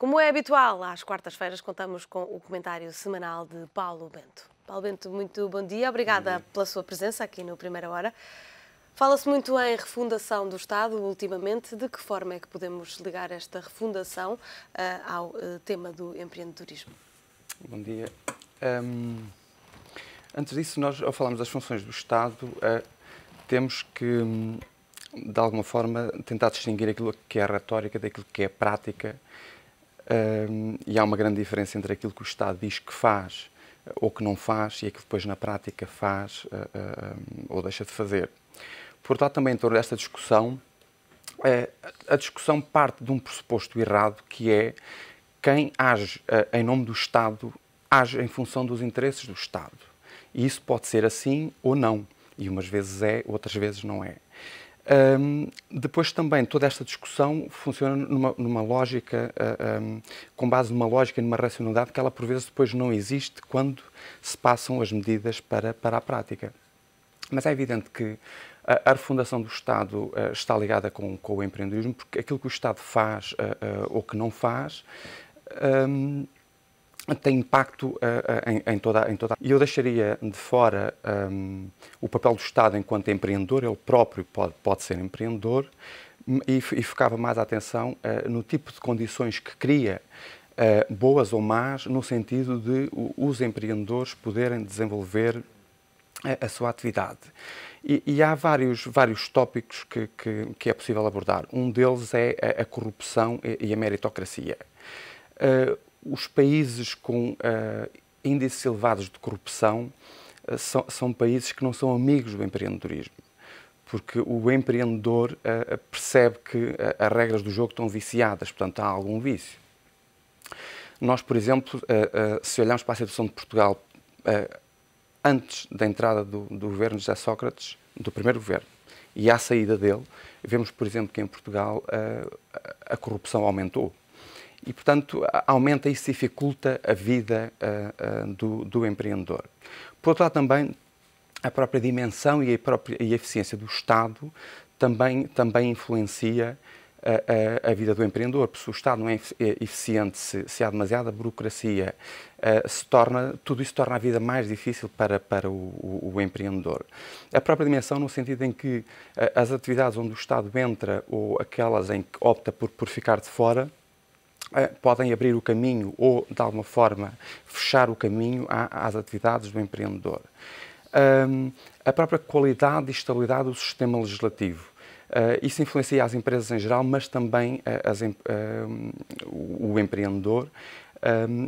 Como é habitual, às quartas-feiras contamos com o comentário semanal de Paulo Bento. Paulo Bento, muito bom dia. Obrigada bom dia. pela sua presença aqui no Primeira Hora. Fala-se muito em refundação do Estado ultimamente. De que forma é que podemos ligar esta refundação uh, ao uh, tema do empreendedorismo? Bom dia. Um, ehm, antes disso, nós, ao falarmos das funções do Estado, uh, temos que, hum, de alguma forma, tentar distinguir aquilo que é retórica daquilo que é prática um, e há uma grande diferença entre aquilo que o Estado diz que faz eh, ou que não faz e aquilo que depois na prática faz uh, ou deixa de fazer. Portanto, também em torno desta discussão, é, a discussão parte de um pressuposto errado que é quem age em nome do Estado age em função dos interesses do Estado. E isso pode ser assim ou não. E umas vezes é, outras vezes não é. Um, depois também toda esta discussão funciona numa, numa lógica, uh, ah, um, com base numa lógica e numa racionalidade que ela por vezes depois não existe quando se passam as medidas para, para a prática. Mas é evidente que a, refundação do Estado uh, está ligada com, com, o empreendedorismo, porque aquilo que o Estado faz uh, ou que não faz. Um, tem impacto uh, em, em, toda, em toda. E eu deixaria de fora um, ehm, o papel do Estado enquanto empreendedor, ele próprio pode, pode ser empreendedor, hum, e, e mais a atenção uh, no tipo de condições que cria, uh, boas ou más, no sentido de os empreendedores poderem desenvolver a, sua atividade. E, e, há vários, vários tópicos que, que, que, é possível abordar. Um deles é a, a corrupção e, e a meritocracia os países com eh, índices elevados de corrupção eh, são, são, países que não são amigos do empreendedorismo, porque o empreendedor uh, percebe que uh, as regras do jogo estão viciadas, portanto há algum vício. Nós, por exemplo, uh, se olharmos para a situação de Portugal antes da entrada do, do governo de José Sócrates, do primeiro governo, e à saída dele, vemos, por exemplo, que em Portugal a corrupção aumentou e, portanto, aumenta e se dificulta a vida uh, uh, do, do, empreendedor. Por outro lado, também a própria dimensão e a própria e a eficiência do Estado também, também influencia a, eh, a, a, vida do empreendedor, porque se o Estado não é eficiente, se, se há demasiada burocracia, uh, se torna, tudo isso torna a vida mais difícil para, para o, o, o empreendedor. A própria dimensão, no sentido em que uh, as atividades onde o Estado entra ou aquelas em que opta por, por ficar de fora, eh, podem abrir o caminho ou, de alguma forma, fechar o caminho às atividades do empreendedor. a própria qualidade e estabilidade do sistema legislativo. Eh, isso influencia as empresas em geral, mas também eh, as, o empreendedor.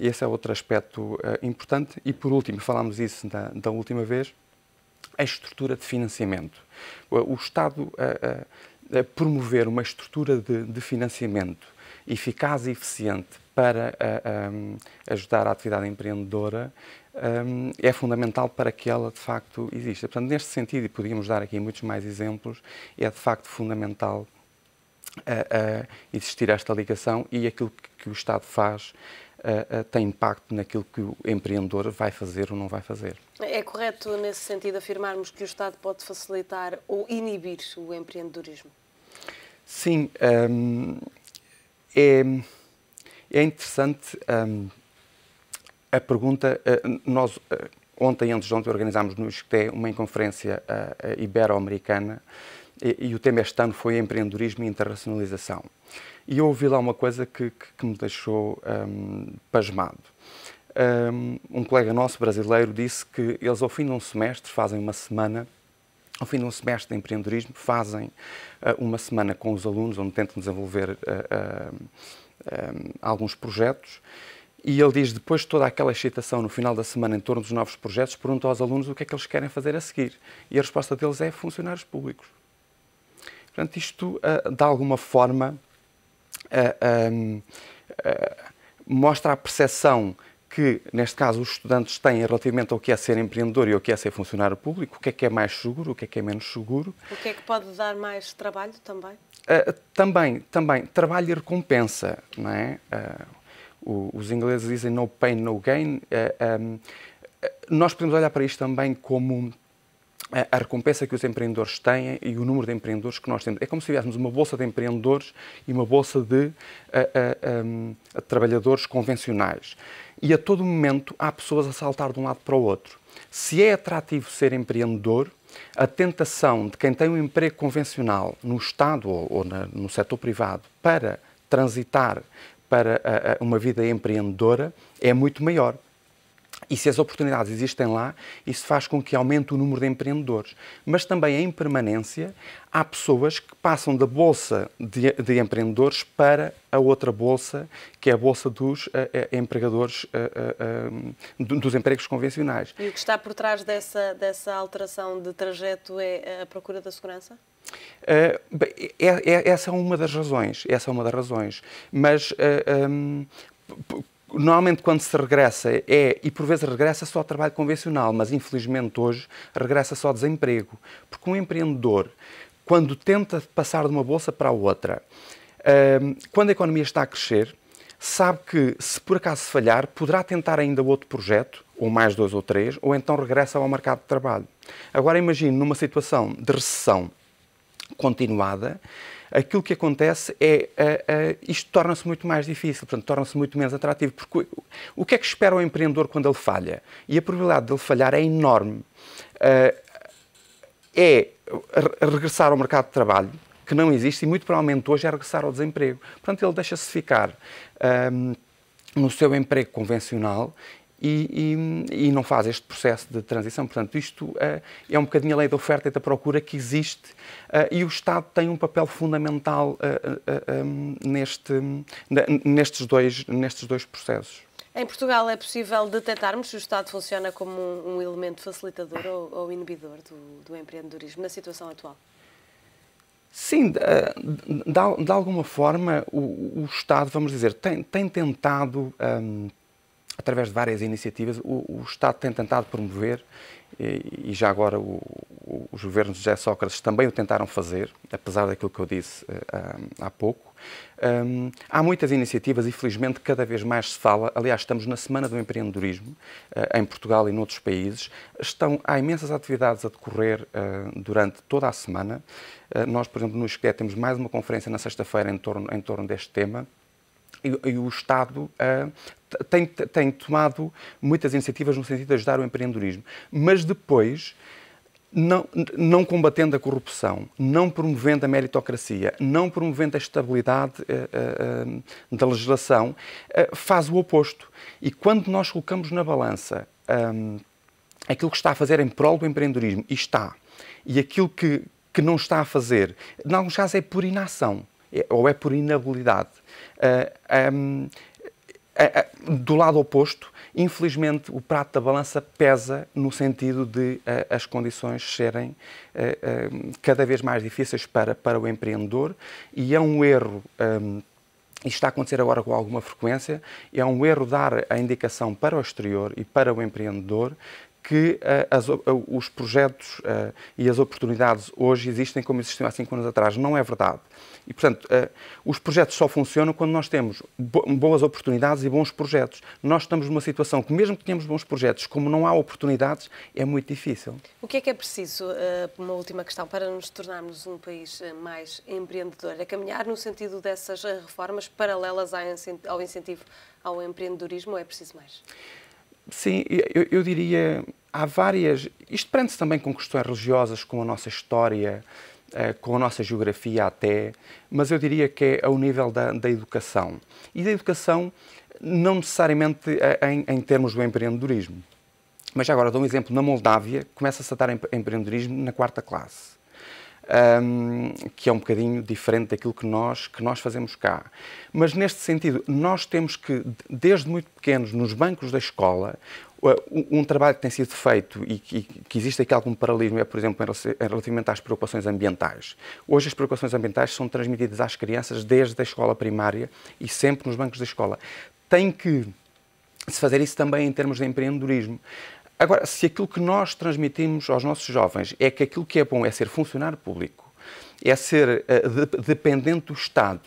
esse é outro aspecto importante. E, por último, falámos isso da, da última vez, a estrutura de financiamento. O Estado promover uma estrutura de, de financiamento eficaz e eficiente para um, ajudar a atividade empreendedora um, é fundamental para que ela de facto exista. Portanto, neste sentido, e podíamos dar aqui muitos mais exemplos, é de facto fundamental uh, uh, existir esta ligação e aquilo que, que o Estado faz Uh, uh, tem impacto naquilo que o empreendedor vai fazer ou não vai fazer. É correto, nesse sentido, afirmarmos que o Estado pode facilitar ou inibir o empreendedorismo? Sim. Um, é, é interessante um, a pergunta. Uh, nós, uh, ontem, antes de ontem, organizámos no ISCTE uma conferência uh, ibero-americana e, e, o tema este ano foi empreendedorismo e internacionalização. E eu ouvi lá uma coisa que, que, que me deixou um, pasmado. Um, um colega nosso brasileiro disse que eles, ao fim de um semestre, fazem uma semana ao fim de um semestre de empreendedorismo, fazem uh, uma semana com os alunos, onde tentam desenvolver uh, uh, alguns projetos. E ele diz, depois de toda aquela excitação no final da semana em torno dos novos projetos, pergunta aos alunos o que é que eles querem fazer a seguir. E a resposta deles é funcionários públicos. Portanto, isto, de alguma forma, ehm, mostra a percepção que, neste caso, os estudantes têm relativamente ao que é ser empreendedor e ao que é ser funcionário público, o que é que é mais seguro, o que é que é menos seguro. O que é que pode dar mais trabalho também? Uh, também, também, trabalho e recompensa, não é? Uh, os ingleses dizem no pain, no gain. Uh, ah, um, nós podemos olhar para isto também como a recompensa que os empreendedores têm e o número de empreendedores que nós temos. É como se tivéssemos uma bolsa de empreendedores e uma bolsa de a, a, hum, a, trabalhadores convencionais. E a todo momento há pessoas a saltar de um lado para o outro. Se é atrativo ser empreendedor, a tentação de quem tem um emprego convencional no Estado ou, ou na, no setor privado para transitar para uma vida empreendedora é muito maior. E se as oportunidades existem lá, isso faz com que aumente o número de empreendedores. Mas também em permanência, há pessoas que passam da bolsa de, de empreendedores para a outra bolsa, que é a bolsa dos uh, empregadores, uh, uh, dos empregos convencionais. E o que está por trás dessa, dessa alteração de trajeto é a procura da segurança? Bem, é, é, essa é uma das razões, essa é uma das razões. Mas um, ehm, normalmente quando se regressa é, e por vezes regressa só ao trabalho convencional, mas infelizmente hoje regressa só ao desemprego, porque um empreendedor, quando tenta passar de uma bolsa para a outra, hum, quando a economia está a crescer, sabe que se por acaso falhar, poderá tentar ainda outro projeto, ou mais dois ou três, ou então regressa ao mercado de trabalho. Agora imagine numa situação de recessão continuada, aquilo que acontece é uh, uh, isto torna-se muito mais difícil, portanto, torna-se muito menos atrativo. Porque o que é que espera o empreendedor quando ele falha? E a probabilidade dele falhar é enorme. Uh, é regressar ao mercado de trabalho, que não existe, e muito provavelmente hoje é regressar ao desemprego. Portanto, ele deixa-se ficar um, ehm, no seu emprego convencional e, e, e, não faz este processo de transição. Portanto, isto uh, é um bocadinho a lei da oferta e da procura que existe uh, e o Estado tem um papel fundamental uh, eh, um, neste, nestes, dois, nestes dois processos. Em Portugal é possível detectarmos se o Estado funciona como um, um elemento facilitador ou, ou inibidor do, do empreendedorismo na situação atual? Sim, de, de, de, alguma forma o, o, Estado, vamos dizer, tem, tem tentado um, ehm, através de várias iniciativas, o, o Estado tem tentado promover, e, e já agora o, o, os governos de José Sócrates também o tentaram fazer, apesar daquilo que eu disse uh, há pouco. Um, há muitas iniciativas e, felizmente, cada vez mais se fala. Aliás, estamos na Semana do Empreendedorismo, uh, em Portugal e noutros países. Estão, há imensas atividades a decorrer uh, durante toda a semana. nós, por exemplo, no ISCTE temos mais uma conferência na sexta-feira em torno, em torno deste tema. E, e o Estado tem, tem tomado muitas iniciativas no sentido de ajudar o empreendedorismo, mas depois não, não, combatendo a corrupção, não promovendo a meritocracia, não promovendo a estabilidade uh, uh, da legislação, uh, faz o oposto. E quando nós colocamos na balança um, aquilo que está a fazer em prol do empreendedorismo, e está, e aquilo que, que não está a fazer, em alguns casos é por inação é, ou é por inabilidade. Um, é, é, do lado oposto, infelizmente, o prato da balança pesa no sentido de uh, as condições serem uh, uh, cada vez mais difíceis para, para o empreendedor e é um erro. Um, ehm, isto está a acontecer agora com alguma frequência, é um erro dar a indicação para o exterior e para o empreendedor que eh, as, eh, os projetos eh, e as oportunidades hoje existem como existiam há cinco anos atrás. Não é verdade. E, portanto, os projetos só funcionam quando nós temos boas oportunidades e bons projetos. Nós estamos numa situação que, mesmo que tenhamos bons projetos, como não há oportunidades, é muito difícil. O que é que é preciso, uma última questão, para nos tornarmos um país mais empreendedor? É caminhar no sentido dessas reformas paralelas ao incentivo ao empreendedorismo ou é preciso mais? Sim, eu, eu diria há várias. Isto prende-se também com questões religiosas, com a nossa história, eh, com a nossa geografia até, mas eu diria que é ao nível da, da educação. E da educação, não necessariamente eh, em, em termos do empreendedorismo. Mas agora dou um exemplo. Na Moldávia, começa-se a dar empreendedorismo na quarta classe um, que é um bocadinho diferente daquilo que nós, que nós fazemos cá. Mas neste sentido, nós temos que, desde muito pequenos, nos bancos da escola, um trabalho que tem sido feito e que, existe aqui algum paralelismo é, por exemplo, relativamente às preocupações ambientais. Hoje as preocupações ambientais são transmitidas às crianças desde a escola primária e sempre nos bancos da escola. Tem que se fazer isso também em termos de empreendedorismo. Agora, se aquilo que nós transmitimos aos nossos jovens é que aquilo que é bom é ser funcionário público, é ser uh, de, dependente do Estado,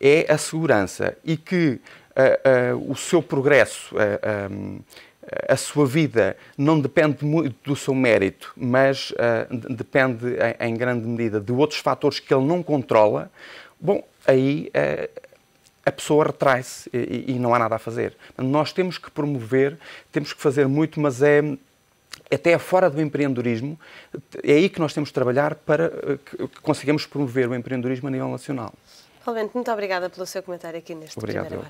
é a segurança e que uh, uh, o seu progresso, um, a sua vida não depende muito do seu mérito, mas uh, depende em, em, grande medida de outros fatores que ele não controla, bom, aí uh, a pessoa retrai-se e, e, não há nada a fazer. Nós temos que promover, temos que fazer muito, mas é até fora do empreendedorismo, é aí que nós temos de trabalhar para eh, que consigamos promover o empreendedorismo a nível nacional. Paulo muito obrigada pelo seu comentário aqui neste Obrigado.